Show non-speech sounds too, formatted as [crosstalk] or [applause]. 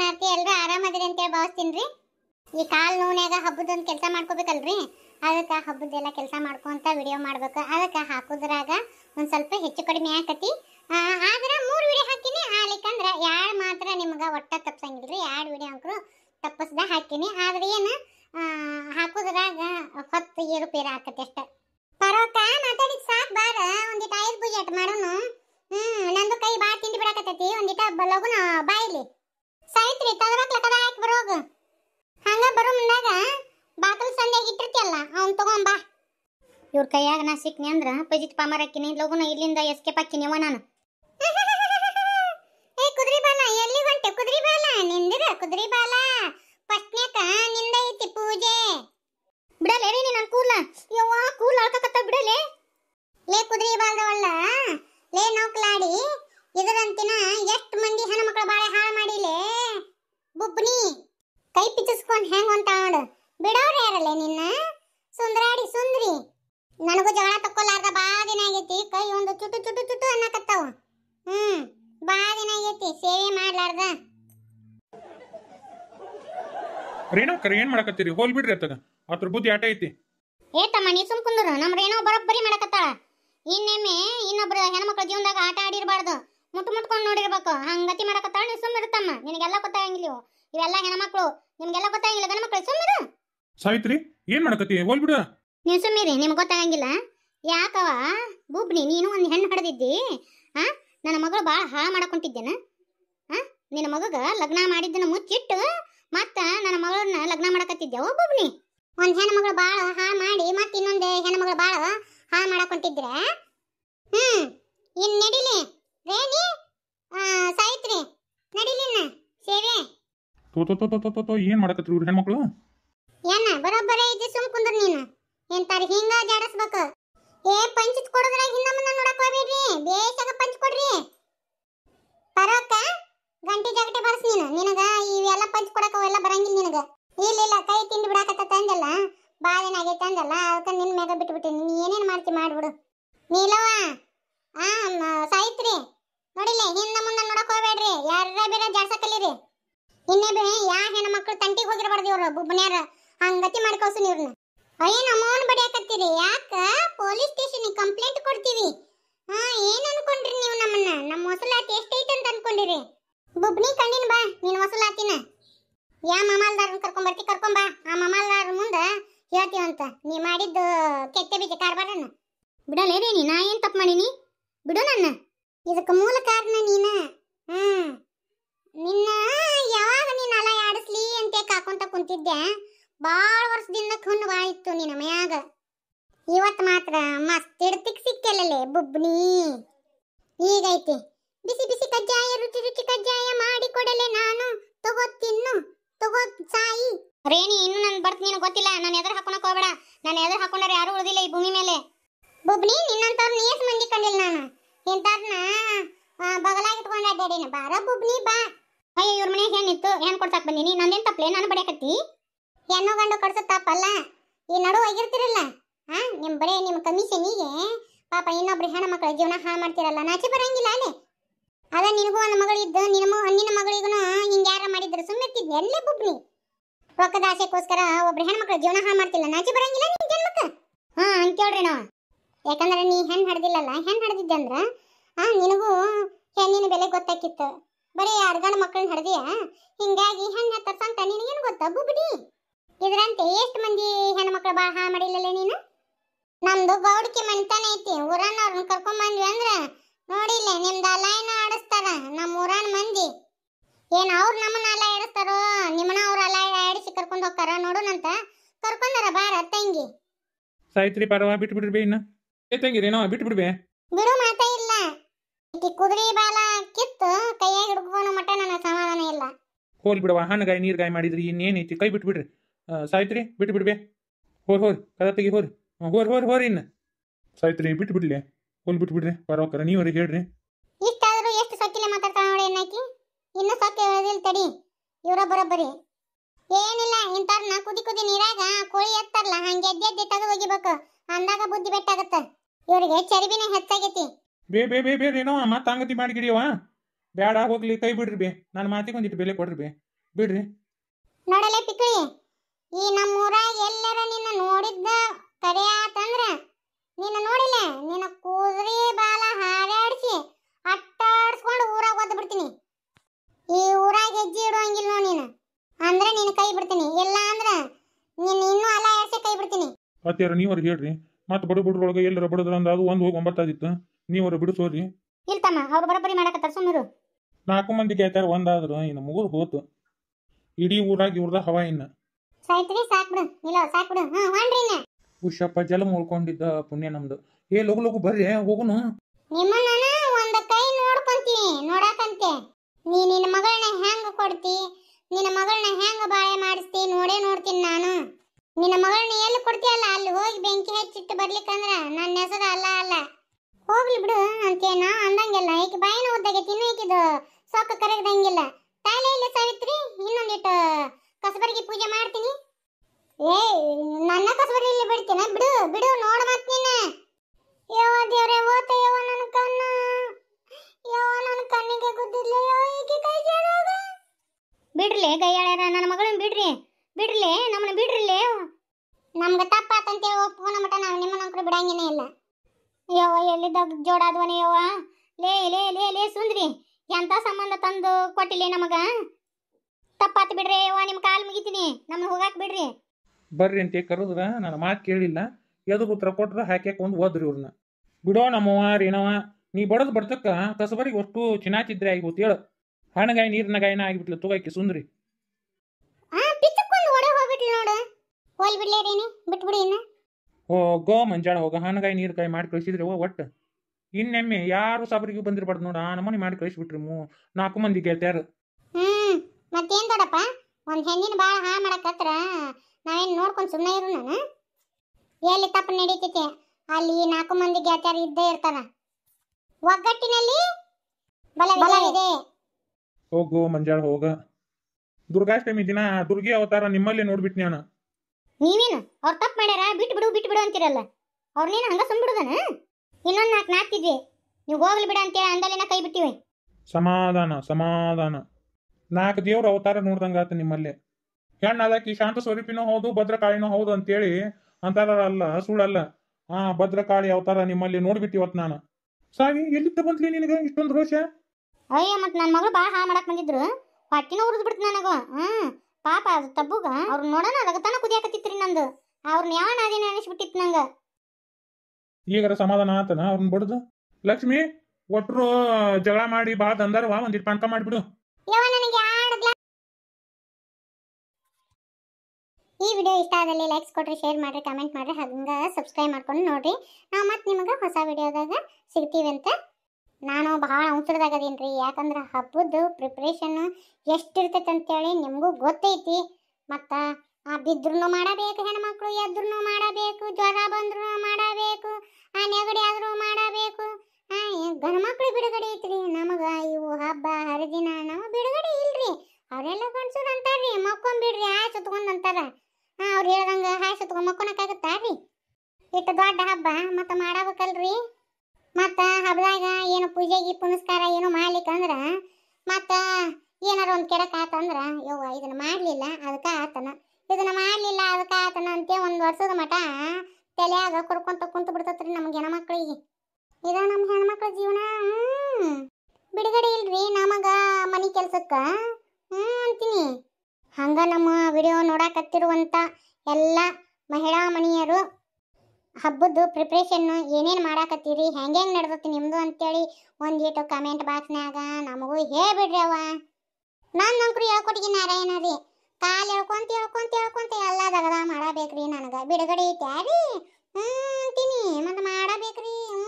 ಶರಣಾರ್ಥಿ ಎಲ್ಲರೂ ಆರಾಮದಿರಿ ಅಂತೇಳಿ ಭಾವಿಸ್ತೀನಿ ರೀ ಈ ಕಾಲ್ ನೋನ್ಯಾಗ ಹಬ್ಬದೊಂದು ಕೆಲಸ ಮಾಡ್ಕೋಬೇಕಲ್ರಿ ಅದಕ್ಕೆ ಹಬ್ಬದೆಲ್ಲ ಕೆಲಸ ಮಾಡ್ಕೊಂತ ವಿಡಿಯೋ ಮಾಡ್ಬೇಕು ಅದಕ್ಕೆ ಹಾಕೋದ್ರಾಗ ಒಂದು ಸ್ವಲ್ಪ ಹೆಚ್ಚು ಕಡಿಮೆ ಆಕತಿ ಆದ್ರೆ ಮೂರು ವಿಡಿಯೋ ಹಾಕಿನಿ ಆಗ್ಲಿಕ್ಕಂದ್ರೆ ಯಾರು ಮಾತ್ರ ನಿಮ್ಗೆ ಒಟ್ಟ ತಪ್ಸಂಗಿಲ್ಲ ರೀ ಎರಡು ವಿಡಿಯೋ ಅಂಕರು ತಪ್ಪಿಸ್ದ ಹಾಕಿನಿ ಆದ್ರೆ ಏನು ಹಾಕೋದ್ರಾಗ ಹೊತ್ತು ಏರುಪೇರು ಆಕತಿ ಅಷ್ಟೆ ಪರೋಟ ಮಾತಾಡಿದ ಸಾಕು ಬಾರ ಒಂದಿಟ ಐದು ಬುಜೆಟ್ ಮಾಡೋನು ಹ್ಞೂ ನಂದು ಕೈ ಭಾಳ ತಿಂಡಿ ಬಿಡಾಕತ್ತೈತಿ ಒಂದಿಟ ಲಗುನ ಬಾಯಿಲಿ ಸಾಯಿತ್ರಿ ತಗರಕ್ ಲಕದ ಹಾಕಿ ಬರೋಗ ಹಂಗ ಬರೋ ಮುನ್ನಾಗ ಬಾಕಲ್ ಸಂದ್ಯಾಗ ಇಟ್ಟಿರ್ತಿಯಲ್ಲ ಅವ್ನ್ ತಗೊಂಬಾ ಇವ್ರ ಕೈಯಾಗ ನಾ ಸಿಕ್ನಿ ಅಂದ್ರ ಪಜಿತ್ ಪಾಮರ್ ಹಾಕಿನಿ ಲಗುನ ಇಲ್ಲಿಂದ ಎಸ್ಕೇಪ್ ಹಾಕಿನಿವ ನಾನು [laughs] ಏ ಕುದ್ರಿ ಬಾಲ ಎಲ್ಲಿ ಹೊಂಟೆ ಕುದ್ರಿ ಬಾಲ ನಿಂದಿರ ಕುದ್ರಿ ಬಾಲ ಒಂದು ಹೆಂಗ್ ಅಂತ ನೋಡು ಬಿಡೋರು ಯಾರಲ್ಲ ನಿನ್ನ ಸುಂದ್ರಾಡಿ ಸುಂದ್ರಿ ನನಗೂ ಜಗಳ ತಕ್ಕೊಲಾರ್ದ ಬಾ ದಿನ ಆಗೈತಿ ಕೈ ಒಂದು ಚುಟು ಚುಟು ಚುಟು ಅನ್ನಕತ್ತಾವ ಹ್ಮ್ ಬಾ ದಿನ ಆಗೈತಿ ಸೇವೆ ಮಾಡ್ಲಾರ್ದ ರೇಣುಕರ ಏನ್ ಮಾಡಕತ್ತೀರಿ ಹೋಲ್ ಬಿಡ್ರಿ ಅತ್ತಗ ಅದ್ರ ಬುದ್ಧಿ ಆಟ ಐತಿ ಏ ತಮ್ಮ ನೀ ಸುಮ್ ಕುಂದ್ರು ನಮ್ಮ ರೇಣು ಬರೋಬ್ಬರಿ ಮಾಡಕತ್ತಾಳ ಇನ್ನೊಬ್ರ ಇನ್ನೊಬ್ರು ಹೆಣ್ಮಕ್ಳ ಜೀವನದಾಗ ಆಟ ಆಡಿರಬಾರ್ದು ಮುಟ್ಟು ಮುಟ್ಕೊಂಡು ನೋಡಿರ್ಬೇಕು ಹಂಗತಿ ಮಾಡಕತ್ತಾಳ ನೀ ಸುಮ್ ಇರುತ್ತಮ್ಮ ನಿನಗೆಲ್ಲ ಗೊತ್ತಾಗಂಗಿಲ್ಲ ಇವೆಲ್ಲ ಹೆಣ್ಮಕ್ಳು ನಿಮ್ಗೆಲ್ಲ ಗೊತ್ತಾಗಿಲ್ಲ ಗಣ ಮಕ್ಕಳು ಸುಮ್ಮನೆ ಸಾವಿತ್ರಿ ಏನ್ ಮಾಡಕತ್ತಿ ಹೋಲ್ ಬಿಡು ನೀವು ಸುಮ್ಮನೆ ನಿಮ್ಗೆ ಗೊತ್ತಾಗಂಗಿಲ್ಲ ಯಾಕವ ಬುಬ್ನಿ ನೀನು ಒಂದು ಹೆಣ್ಣು ಹಡೆದಿದ್ದಿ ಆ ನನ್ನ ಮಗಳು ಭಾಳ ಹಾಳು ಮಾಡಕೊಂಡಿದ್ದೇನ ಆ ನಿನ್ನ ಮಗಗ ಲಗ್ನ ಮಾಡಿದ್ದನ್ನ ಮುಚ್ಚಿಟ್ಟು ಮತ್ತ ನನ್ನ ಮಗಳನ್ನ ಲಗ್ನ ಮಾಡಕತ್ತಿದ್ದೆ ಬುಬ್ನಿ ಒಂದು ಹೆಣ್ಣು ಮಗಳು ಭಾಳ ಹಾ ಮಾಡಿ ಮತ್ತೆ ಇನ್ನೊಂದು ಹೆಣ್ಣು ಮಗಳು ಭಾಳ ಹಾಳು ಮಾಡಕೊಂಡಿದ್ರೆ ಹ್ಮ್ ಇನ್ ನಡಿಲಿ ತೋ ತೋ ತೋ ತೋ ತೋ ಏನು ಮಾಡಕತ್ರಿ ಇವ್ರು ಹೆಣ್ಮಕ್ಳು ಏನ ಬರೋಬ್ಬರೇ ಇದ್ದಿ ಸುಮ್ ಕುಂದ್ರ ನೀನು ಎಂತಾರ ಹಿಂಗ ಜಾಡಸ್ಬೇಕು ಏ ಪಂಚಿತ್ ಕೊಡೋದ್ರಾಗ ಹಿಂದ ಮುಂದ ನೋಡಕ್ ಹೋಗ್ಬೇಡ್ರಿ ಬೇಸಾಗ ಪಂಚ್ ಕೊಡ್ರಿ ಪರೋಕ ಗಂಟಿ ಜಗಟೆ ಬರ್ಸ್ ನೀನು ನಿನಗ ಇವೆಲ್ಲ ಪಂಚ್ ಕೊಡಕ ಅವೆಲ್ಲ ಬರಂಗಿಲ್ಲ ನಿನಗ ಇಲ್ಲ ಇಲ್ಲ ಕೈ ತಿಂದು ಬಿಡಾಕತ್ತ ತಂದಲ್ಲ ಭಾಳ ದಿನ ಅಂದಲ್ಲ ಅದಕ್ಕೆ ನಿನ್ನ ಮ್ಯಾಗ ಬಿಟ್ಬಿಟ್ಟಿನಿ ನೀ ಏನೇನು ಮಾಡ್ತಿ ಮಾಡ್ಬಿಡು ನೀಲವ ಆ ಸಾಯಿತ್ರಿ ನೋಡಿಲ್ಲ ಹಿಂದ ಮುಂದೆ ನೋಡಕ್ ಹೋಗ್ಬೇಡ್ರಿ ಯಾರ ಬೇರೆ ಜಾಡ್ಸಕಲ್ಲಿರಿ ಇನ್ನೇ ಬೇ ಯಾ ಹೆಣ್ಣು ಮಕ್ಕಳು ತಂಟಿಗೆ ಹೋಗಿರಬಾರ್ದು ಇವರು ಬುಬ್ಬನ್ಯಾರ ಹಂಗತಿ ಮಾಡ್ಕೋಸು ಇವ್ರನ್ನ ಅಯ್ಯನ ಅಮೌನ್ ಬಡಿಯಾಕತ್ತೀರಿ ಯಾಕ ಪೊಲೀಸ್ ಸ್ಟೇಷನ್ ಕಂಪ್ಲೇಂಟ್ ಕೊಡ್ತೀವಿ ಹಾ ಏನ್ ಅನ್ಕೊಂಡ್ರಿ ನೀವು ನಮ್ಮನ್ನ ನಮ್ಮ ವಸೂಲಾತಿ ಎಷ್ಟೈತೆ ಅಂತ ಅನ್ಕೊಂಡಿರಿ ಬುಬ್ನಿ ಕಣ್ಣಿನ ಬಾ ನೀನ್ ವಸೂಲಾತಿನ ಯಾ ಮಮಾಲ್ದಾರನ್ ಕರ್ಕೊಂಡ್ ಬರ್ತಿ ಕರ್ಕೊಂಡ್ ಬಾ ಆ ಮಮಾಲ್ದಾರ ಮುಂದ ಹೇಳ್ತೀವಂತ ನೀ ಮಾಡಿದ್ದು ಕೆತ್ತೆ ಬೀಜ ಕಾರ್ಬಾರನ್ನ ಬಿಡಲೇ ನೀ ನಾ ಏನ್ ತಪ್ಪು ಮಾಡೀನಿ ಬಿಡು ನನ್ನ ಇದಕ್ಕೆ ಮೂಲ ಕಾರಣ ನೀನ ಹ್ಮ್ ನಿನ್ನ ಯಾವಾಗ ನೀನು ಅಲ ಆಡಿಸ್ಲಿ ಅಂತ ಕಾಕೊಂತ ಕುಂತಿದ್ದೆ ಭಾಳ ವರ್ಷದಿಂದ ಖುನ್ ಬಾಯಿತ್ತು ಇತ್ತು ನಿನ್ನ ಮ್ಯಾಗ ಇವತ್ತು ಮಾತ್ರ ಮಸ್ತ್ ಇಡ್ತಿಕ್ ಸಿಕ್ಕಲ್ಲೇ ಬುಬ್ನಿ ಈಗೈತಿ ಬಿಸಿ ಬಿಸಿ ಕಜ್ಜಾಯ ರುಚಿ ರುಚಿ ಕಜ್ಜಾಯ ಮಾಡಿ ಕೊಡಲೆ ನಾನು ತಗೋ ತಿನ್ನು ತಗೋ ಸಾಯಿ ರೇಣಿ ಇನ್ನು ನಾನು ಬರ್ತ ನೀನು ಗೊತ್ತಿಲ್ಲ ನಾನು ಎದುರು ಹಾಕೊಳಕ್ ಹೋಗ್ಬೇಡ ನಾನು ಎದ್ರ ಹಾಕೊಂಡ್ರೆ ಯಾರು ಉಳಿದಿಲ್ಲ ಈ ಭೂಮಿ ಮೇಲೆ ಬುಬ್ನಿ ನಿನ್ನಂತವ್ರು ನೀಸ್ ಮಂದಿ ಕಂಡಿಲ್ಲ ನಾನು ಇಂಥವ್ರನ್ನ ಬಗಲಾಗಿಟ್ಕೊಂಡು ಅಡ್ಡಾಡಿನ ಬಾರ ಬುಬ್ನಿ ಬಾ ಅಯ್ಯ ಇವ್ರ ಮನೆಗೆ ಹೆಣ್ಣಿತ್ತು ಹೆಣ್ಣು ಕೊಡ್ಸಕ್ ಬಂದಿನಿ ನಂದೇನ್ ತಪ್ಪಲೆ ನಾನು ಬಡಿಯಕತ್ತಿ ಹೆಣ್ಣು ಗಂಡು ಕೊಡ್ಸೋ ತಪ್ಪಲ್ಲ ಈ ನಡು ಆಗಿರ್ತಿರಲ್ಲ ಹಾ ನಿಮ್ ಬರೇ ನಿಮ್ಮ ಈಗ ಪಾಪ ಇನ್ನೊಬ್ರು ಹೆಣ್ಣು ಮಕ್ಕಳ ಜೀವನ ಹಾಳು ಮಾಡ್ತಿರಲ್ಲ ನಾಚಿ ಬರಂಗಿಲ್ಲ ಅಲ್ಲೇ ಅದ ನಿನಗೂ ಒಂದು ಮಗಳು ಇದ್ದು ನಿನ್ನ ಅಣ್ಣಿನ ಮಗಳಿಗೂ ಹಿಂಗ ಯಾರ ಮಾಡಿದ್ರು ಸುಮ್ಮಿರ್ತಿದ್ನಿ ಎಲ್ಲೇ ಬುಬ್ನಿ ರೊಕ್ಕದ ಆಸೆಗೋಸ್ಕರ ಒಬ್ರು ಹೆಣ್ಮಕ್ಳ ಜೀವನ ಹಾಳು ಮಾಡ್ತಿಲ್ಲ ನಾಚಿ ಬರಂಗಿಲ್ಲ ನಿನ್ ಜನ್ಮಕ್ಕ ಹಾ ಅಂತೇಳ್ರಿ ನಾವು ಯಾಕಂದ್ರೆ ನೀ ಹೆಣ್ಣು ಹಡ್ದಿಲ್ಲಲ್ಲ ಹೆಣ್ಣು ಹಡ್ದಿದ್ದೆ ಅಂದ್ರೆ ಆ ನಿನಗೂ ಹೆಣ್ಣಿನ ಬೆಲೆ ಗೊತ್ತಾಕಿತ್ತು ಬರೀ ಅರ್ಧನ ಮಕ್ಕಳನ್ನ ಹಡ್ದಿಯ ಹಿಂಗಾಗಿ ಹೆಣ್ಣ ತರ್ಸಂತ ನಿನಗೇನು ಗೊತ್ತಾ ಬುಬ್ಡಿ ಇದ್ರಂತೆ ಎಷ್ಟು ಮಂದಿ ಹೆಣ್ಮಕ್ಳು ಮಕ್ಕಳು ಭಾಳ ಹಾ ಮಾಡಿಲ್ಲಲ್ಲ ನೀನು ನಮ್ದು ಗೌಡಿಕೆ ಮನಿತನ ಐತಿ ಊರನವ್ರನ್ನ ಕರ್ಕೊಂಡ್ ಬಂದ್ವಿ ಅಂದ್ರ ನೋಡಿಲ್ಲ ನಿಮ್ದು ಅಲಾಯನ ಆಡಿಸ್ತಾರ ನಮ್ಮ ಊರನ್ ಮಂದಿ ಏನ್ ಅವ್ರು ನಮ್ಮನ್ನ ಅಲ ಆಡಿಸ್ತಾರೋ ನಿಮ್ಮನ ಅವ್ರ ಅಲ ಆಡಿಸಿ ಕರ್ಕೊಂಡು ಹೋಗ್ತಾರ ನೋಡೋಣಂತ ಕರ್ಕೊಂಡಾರ ಬಾರ ತಂಗಿ ಸಾಯ್ತ್ರಿ ಪರವ ಬಿಟ್ಟು ಬಿಡ್ರಿ ಇನ್ನ ಏ ತಂಗಿರಿ ನಾವು ಬಿಟ್ಟು ಬಿಡ್ಬೇ ಗುರು ಮಾತಯ್ಯ ಈ ಕುದುರೆ ಬಾಲ ಕಿತ್ತು ಕೈಯಾಗ ಹಿಡ್ಕೋಣ ಮಟ್ಟ ನನ್ನ ಸಮಾಧಾನ ಇಲ್ಲ ಹೋಲ್ ಬಿಡವ ನೀರು ಗಾಯ ಮಾಡಿದ್ರಿ ಇನ್ನೇನೈತಿ ಕೈ ಬಿಟ್ಟು ಬಿಡ್ರಿ ಸಾಯ್ತ್ರಿ ಬಿಟ್ಟು ಬಿಡ್ಬೇ ಹೋರ್ ಹೋರ್ ಕದ ತೆಗಿ ಹೋರ್ ಹೋರ್ ಹೋರ್ ಹೋರ್ ಇನ್ನು ಸಾಯ್ತ್ರಿ ಬಿಟ್ಟು ಬಿಡ್ಲಿ ಹೋಲ್ ಬಿಟ್ಟು ಬಿಡ್ರಿ ಪರವಾಕರ ನೀವರಿಗೆ ಹೇಳ್ರಿ ಇಷ್ಟಾದರೂ ಎಷ್ಟು ಸಕ್ಕಿಲೆ ಮಾತಾಡ್ತಾಳೆ ನೋಡಿ ಅನ್ನಾಕಿ ಇನ್ನ ಸಕ್ಕೆ ಹೇಳಿ ತಡಿ ಇವರ ಬರೋಬ್ಬರಿ ಏನಿಲ್ಲ ನಾ ಕುದಿ ಕುದಿ ನೀರಾಗ ಕೋಳಿ ಎತ್ತಾರಲ್ಲ ಹಂಗೆ ಎದ್ದೆ ಎದ್ದೆ ತೆಗೆದು ಹೋಗಿಬೇಕು ಅಂದಾಗ ಬುದ್ಧಿ ಬೆಟ್ಟಾಗತ್ತೆ ಇವರಿಗೆ ಚರ್ಬಿನೇ ಹೆಚ್ಚಾಗೈತಿ ಬೇ ಬೇ ಬೇ ಬೇರೇನೋ ಮತ್ತೆ ಅಂಗತಿ ಮಾಡಿಗಿಡಿಯವ ಬೇಡ ಹೋಗ್ಲಿ ಕೈ ಬಿಡ್ರಿ ಬೇ ನನ್ನ ಮಾತಿಗೆ ಒಂದಿಟ್ಟು ಬೆಲೆ ಕೊಡ್ರಿ ಬೇ ಬಿಡ್ರಿ ನೋಡಲೇ ಪಿಕ್ಳಿ ಈ ನಮ್ಮೂರ ಎಲ್ಲರ ನಿನ್ನ ನೋಡಿದ್ದ ಕರೆ ಆತಂದ್ರ ನಿನ್ನ ನೋಡಿಲ್ಲ ನಿನ್ನ ಕೂದ್ರಿ ಬಾಲ ಹಾರಾಡಿಸಿ ಅಟ್ಟಾಡ್ಸ್ಕೊಂಡು ಊರಾಗ ಒದ್ದು ಬಿಡ್ತೀನಿ ಈ ಊರಾಗ ಹೆಜ್ಜೆ ಇಡುವಂಗಿಲ್ಲ ನೋ ನೀನು ಅಂದ್ರೆ ನಿನ್ನ ಕೈ ಬಿಡ್ತೀನಿ ಇಲ್ಲ ಅಂದ್ರ ನಿನ್ನ ಇನ್ನೂ ಅಲ ಎಸೆ ಕೈ ಬಿಡ್ತೀನಿ ಅತ್ಯಾರ ನೀವರು ಹೇಳ್ರಿ ಮತ್ತೆ ಬಡ ಬಡ್ರೊಳಗೆ ಎಲ್ಲರ ಬಡದ್ರ ಅದು ಒಂದು ಹೋಗಿ ಒಂಬತ್ತಾದಿತ್ತು ನೀವರು ಬಿಡು ಸೋರಿ ಇಲ್ತಮ್ಮ ತಮ್ಮ ಅವ್ರು ಬರೋಬ್ಬರಿ ಮಾಡಕತ್ತಾರ ಸುಮ್ಮರು ನಾಲ್ಕು ಮಂದಿ ಗೆಳೆಯರು ಒಂದಾದ್ರು ಇನ್ನು ಮುಗಿದು ಹೋತು ಇಡೀ ಊರಾಗಿ ಇವ್ರದ ಹವಾ ಇನ್ನ ಸಾಯ್ತ್ರಿ ಸಾಕ್ ಬಿಡು ಇಲ್ಲ ಸಾಕ್ ಬಿಡು ಹಾ ಹೊಂಡ್ರಿ ಇನ್ನ ಹುಷಪ್ಪ ಜಲ ಮುಳ್ಕೊಂಡಿದ್ದ ಪುಣ್ಯ ನಮ್ದು ಏ ಲಗು ಲಗು ಬರ್ರಿ ಹೋಗುನು ನಿಮ್ಮನ್ನ ಒಂದ ಕೈ ನೋಡ್ಕೊಂತೀನಿ ನೋಡಕಂತೆ ನೀ ನಿನ್ನ ಮಗಳನ್ನ ಹೆಂಗ್ ಕೊಡ್ತಿ ನಿನ್ನ ಮಗಳನ್ನ ಹೆಂಗ್ ಬಾಳೆ ಮಾಡಿಸ್ತಿ ನೋಡೇ ನೋಡ್ತೀನಿ ನಾನು ನಿನ್ನ ಮಗಳನ್ನ ಎಲ್ಲಿ ಕೊಡ್ತೀಯಲ್ಲ ಅಲ್ಲಿ ಹೋಗಿ ಬೆಂಕಿ ಹಚ್ಚಿಟ್ಟು ಬರ್ಲಿಕ್ಕಂದ್ರ ನನ್ನ ಹೆಸರು ಅಲ್ಲ ಅಲ್ಲ ಹೋಗ್ಲಿ ಬಿಡು ಅಂತೇನ ಅಂದಂಗೆಲ್ಲ ಈಕೆ ಬಾಯಿನ ಉದ್ದಾಗೈತಿ ಇನ್ನೂ ಈಕಿದು ಸೊಕ್ಕ ಕರಗದಂಗಿಲ್ಲ ತಾಯಿಲೆ ಇಲ್ಲ ಸಾವಿತ್ರಿ ಇನ್ನೊಂದಿಟ್ಟು ಕಸಬರಿಗೆ ಪೂಜೆ ಮಾಡ್ತೀನಿ ಏ ನನ್ನ ಕಸಬರಿ ಇಲ್ಲಿ ಬಿಡ್ತೀನ ಬಿಡು ಬಿಡು ನೋಡು ಮತ್ತೀನ ಇದ್ದಾಗ ಜೋಡಾದ್ವ ನೀವ ಲೇ ಲೇ ಲೇ ಲೇ ಸುಂದ್ರಿ ಎಂತ ಸಂಬಂಧ ತಂದು ಕೊಟ್ಟಿಲ್ಲ ನಮಗ ತಪ್ಪಾತ್ ಬಿಡ್ರಿ ಯವ್ವ ನಿಮ್ಮ ಕಾಲು ಮುಗಿತೀನಿ ನಮ್ಗೆ ಹೋಗಾಕ್ ಬಿಡ್ರಿ ಬರ್ರಿ ಅಂತ ಕರೆದ್ರ ನನ್ನ ಮಾತು ಕೇಳಿಲ್ಲ ಎದಕ್ಕೆ ಉತ್ತರ ಕೊಟ್ರ ಹಾಕ್ಯಾಕ ಒಂದು ಓದ್ರಿ ಇವ್ರನ್ನ ಬಿಡೋ ನಮ್ಮವ್ವ ಏನವ ನೀ ಬಡದ್ ಬರ್ತಕ್ಕ ಕಸಬರಿಗೆ ಒಟ್ಟು ಚಿನ್ನಾಚಿದ್ರೆ ಆಗಿಬಿಟ್ಟು ಹೇಳು ಹಣಗಾಯಿ ನೀರಿನ ಗಾಯನ ಆಗಿಬಿಟ್ಲು ತಗೋಕಿ ಸುಂದ್ರಿ ಓ ಗೋ ಮಂಜಾಳ ಹೋಗ ಹಣಗಾಯಿ ನೀರು ಕಾಯಿ ಮಾಡಿ ಕಳಿಸಿದ್ರೆ ಒಟ್ಟು ಇನ್ನೆಮ್ಮೆ ಯಾರು ಸಬರಿಗೆ ಬಂದಿರಬಾರ್ದು ನೋಡ ನಮ್ಮನೆ ಮಾಡಿ ಬಿಟ್ರಿ ಮೂ ನಾಲ್ಕು ಮಂದಿ ಗೆಳತಿಯರು ಹ್ಮ್ ಮತ್ತೇನ್ ದಡಪ್ಪ ಒಂದ್ ಹೆಣ್ಣಿನ ಬಾಳ ಹಾ ಮಾಡಕತ್ರ ನಾವೇನ್ ನೋಡ್ಕೊಂಡ್ ಸುಮ್ಮನೆ ಇರು ನಾನು ಎಲ್ಲಿ ತಪ್ಪು ನಡೀತೈತೆ ಅಲ್ಲಿ ನಾಲ್ಕು ಮಂದಿ ಗೆಳತಿಯರು ಇದ್ದೇ ಇರ್ತಾರ ಒಗ್ಗಟ್ಟಿನಲ್ಲಿ ಬಲವಿದೆ ಹೋಗು ಮಂಜಾಳ ಹೋಗ ದುರ್ಗಾಷ್ಟಮಿ ದಿನ ದುರ್ಗಿ ಅವತಾರ ನಿಮ್ಮಲ್ಲಿ ನೋಡ್ಬಿಟ್ನಿ ನಾನು ನೀವೇನು ಅವ್ರು ತಪ್ಪು ಮಾಡ್ಯಾರ ಬಿಟ್ಟು ಬಿಡು ಬಿಟ್ಟು ಬಿಡು ಅಂತೀರಲ್ಲ ಅವ್ರನ್ನೇನು ಹಂಗ ಸುಮ್ಬಿಡುದನ ಇನ್ನೊಂದು ನಾಲ್ಕು ಇದೆ ನೀವು ಹೋಗ್ಲಿ ಬಿಡ ಅಂತೇಳಿ ಅಂದಲಿನ ಕೈ ಬಿಟ್ಟಿವಿ ಸಮಾಧಾನ ಸಮಾಧಾನ ನಾಲ್ಕು ದೇವ್ರ ಅವತಾರ ನೋಡ್ದಂಗಾತ ನಿಮ್ಮಲ್ಲಿ ಹೆಣ್ಣು ಅದಕ್ಕೆ ಶಾಂತ ಸ್ವರೂಪಿನೂ ಹೌದು ಭದ್ರಕಾಳಿನೂ ಹೌದು ಅಂತೇಳಿ ಅಂತಾರಲ್ಲ ಸುಳ್ಳಲ್ಲ ಆ ಭದ್ರಕಾಳಿ ಅವತಾರ ನಿಮ್ಮಲ್ಲಿ ಇವತ್ ನಾನು ಸಾವಿ ಎಲ್ಲಿದ್ದ ಬಂದ್ಲಿ ನಿನಗೆ ಇಷ್ಟೊಂದು ರೋಷ ಅಯ್ಯ ಮತ್ ನನ್ನ ಮಗಳು ಬಾ ಹಾ ಮಾಡಕ್ ಬಂದಿದ್ರು ಹೊಟ್ಟಿನ ಉರಿದ್ ಬಿಡ್ತು ನನಗ ಹ್ಮ್ ಪಾಪ ಅದು ತಬ್ಬುಗ ಅವ್ರು ನೋಡೋಣ ಅದಕ್ಕೆ ತಾನ ಕುದಿಯಾಕತ್ತಿತ್ರಿ ನಂದು ಅವ್ರನ್ನ ಯಾವ ನಾದಿನ ಅನಿಸ್ಬಿಟ್ಟಿತ್ತು ನಂಗೆ ಈಗರ ಸಮಾಧಾನ ಆತನ ಅವ್ರನ್ನ ಬಡ್ದು ಲಕ್ಷ್ಮಿ ಒಟ್ರು ಜಗಳ ಮಾಡಿ ಬಾ ದಂದರ್ವ ಒಂದಿಟ್ಟು ಪಾನ್ಕ ಮಾಡ್ಬಿಡು ಈ ವಿಡಿಯೋ ಇಷ್ಟ ಆದಲ್ಲಿ ಲೈಕ್ಸ್ ಕೊಡ್ರಿ ಶೇರ್ ಮಾಡ್ರಿ ಕಮೆಂಟ್ ಮಾಡ್ರಿ ಹಂಗ ಸಬ್ಸ್ಕ್ರೈಬ್ ಮಾಡ್ಕೊಂಡು ನೋಡ್ರಿ ನಾವು ಮತ್ತೆ ನಿಮಗೆ ಹೊಸ ವಿಡಿಯೋದಾಗ ಸಿಗ್ತೀವಿ ಅಂತ ನಾನು ಭಾಳ ಅಂಶದಾಗ ರೀ ಯಾಕಂದ್ರೆ ಹಬ್ಬದ ಪ್ರಿಪ್ರೇಷನ್ ಎಷ್ಟಿರ್ತೈತೆ ಅಂತೇಳಿ ನಿಮಗೂ ಗೊತ್ತೈತಿ ಮತ್ತು ಆ ಬಿದ್ರೂ ಮಾಡಬೇಕು ಹೆಣ್ಮಕ್ಳು ಎದ್ರೂ ಮಾಡಬೇಕು ಜ್ವರ ಬಂದ್ರೂ ಮಾಡಬೇಕು ಆ ನೆಗಡಿ ಆದರೂ ಮಾಡಬೇಕು ಗಂಡು ಮಕ್ಕಳು ಬಿಡುಗಡೆ ಐತ್ರಿ ನಮಗೆ ಇವು ಹಬ್ಬ ಹರಿದಿನ ನಮಗೆ ಬಿಡುಗಡೆ ಇಲ್ರಿ ಅವರೆಲ್ಲ ಗಂಡಸರು ಅಂತಾರ್ರಿ ಮಕ್ಕೊಂಬಿಡ್ರಿ ಹಾಯ್ ಸುತ್ಕೊಂಡು ಅಂತಾರ ಹಾಂ ಅವ್ರು ಹೇಳ್ದಂಗೆ ಹಾಯ್ ಸುತ್ಕೊಂಡು ಮಕ್ಕೊಳಕ್ಕಾಗುತ್ತಾ ರೀ ಇಟ್ಟು ದೊಡ್ಡ ಹಬ್ಬ ಮತ್ತು ಮಾಡಬೇಕಲ್ರಿ ಮತ್ತು ಹಬ್ಬದಾಗ ಏನು ಪೂಜೆಗೆ ಪುನಸ್ಕಾರ ಏನು ಮಾಡ್ಲಿಕ್ಕಂದ್ರೆ ಮತ್ತು ಏನಾರು ಒಂದು ಕೆಡಕ್ ಆತಂದ್ರೆ ಯವ್ವ ಇದನ್ನು ಮಾಡಲಿಲ್ಲ ಅದಕ್ಕೆ ಆತನ ಇದನ್ನ ಮಾಡಲಿಲ್ಲ ಅದಕ್ಕೆ ಒಂದು ವರ್ಷದ ಮಟ ತಲೆಯಾಗ ಕುರ್ಕೊಂತ ಕುಂತು ಬಿಡ್ತತ್ರಿ ನಮ್ಗೆ ಹೆಣ್ಮಕ್ಳಿಗೆ ಇದ ನಮ್ಮ ಹೆಣ್ಮಕ್ಳ ಜೀವನ ಬಿಡುಗಡೆ ಇಲ್ರಿ ನಮಗ ಮನೆ ಕೆಲ್ಸಕ್ಕೆ ಹ್ಞೂ ಅಂತೀನಿ ಹಂಗ ನಮ್ಮ ವಿಡಿಯೋ ನೋಡಕತ್ತಿರುವಂಥ ಎಲ್ಲ ಮಹಿಳಾ ಮನೆಯರು ಹಬ್ಬದ್ದು ಪ್ರಿಪ್ರೇಷನ್ನು ಏನೇನು ಮಾಡಾಕತ್ತೀರಿ ಹೆಂಗೆ ಹೆಂಗೆ ನಡೆದತ್ತಿ ನಿಮ್ಮದು ಅಂತೇಳಿ ಒಂದು ಏಟು ಕಮೆಂಟ್ ಬಾಕ್ಸ್ನಾಗ ನಮಗೂ ಹೇಳ್ಬಿಡ್ರಿ ಅವ ನಾನು ನೌಕರಿ ಹೇಳ್ಕೊಟ್ಟಿಗೆ ನಾರಾಯಣ ರೀ ಕಾಲ್ ಎಳ್ಕೊಂತ ಎಳ್ಕೊಂತ ಎಳ್ಕೊಂತ ಎಲ್ಲ ದಗದ ಮಾಡಬೇಕ್ರಿ ನನಗೆ ಬಿಡುಗಡೆ ರೀ ಹ್ಮ್ ತಿನಿ ಮತ್ತು ಮಾಡಬೇಕ್ರಿ ಹ್ಮ್